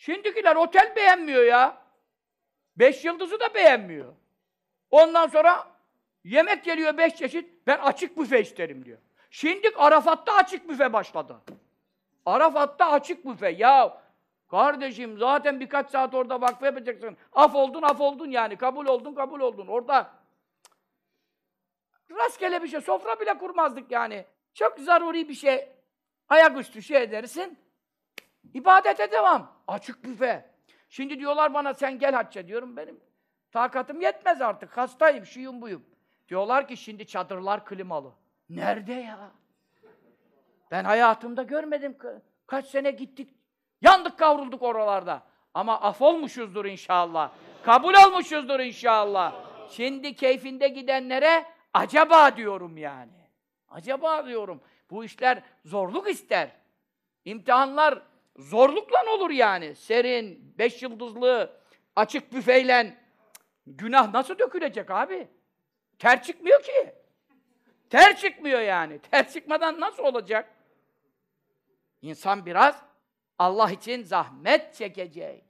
Şimdikiler otel beğenmiyor ya. Beş yıldızı da beğenmiyor. Ondan sonra yemek geliyor beş çeşit. Ben açık büfe isterim diyor. Şimdik Arafat'ta açık büfe başladı. Arafat'ta açık büfe. Ya kardeşim zaten birkaç saat orada vakfe yapacaksın. Af oldun af oldun yani. Kabul oldun kabul oldun. Orada rastgele bir şey. Sofra bile kurmazdık yani. Çok zaruri bir şey. Ayaküstü şey edersin. İbadete devam. Açık büfe. Şimdi diyorlar bana sen gel hacca diyorum benim. Takatım yetmez artık. Hastayım, şuyum buyum. Diyorlar ki şimdi çadırlar klimalı. Nerede ya? Ben hayatımda görmedim. Kaç sene gittik. Yandık kavrulduk oralarda. Ama af olmuşuzdur inşallah. Kabul olmuşuzdur inşallah. Şimdi keyfinde gidenlere acaba diyorum yani. Acaba diyorum. Bu işler zorluk ister. İmtihanlar Zorlukla olur yani. Serin, beş yıldızlı, açık büfeyle günah nasıl dökülecek abi? Ter çıkmıyor ki. Ter çıkmıyor yani. Ter çıkmadan nasıl olacak? İnsan biraz Allah için zahmet çekecek.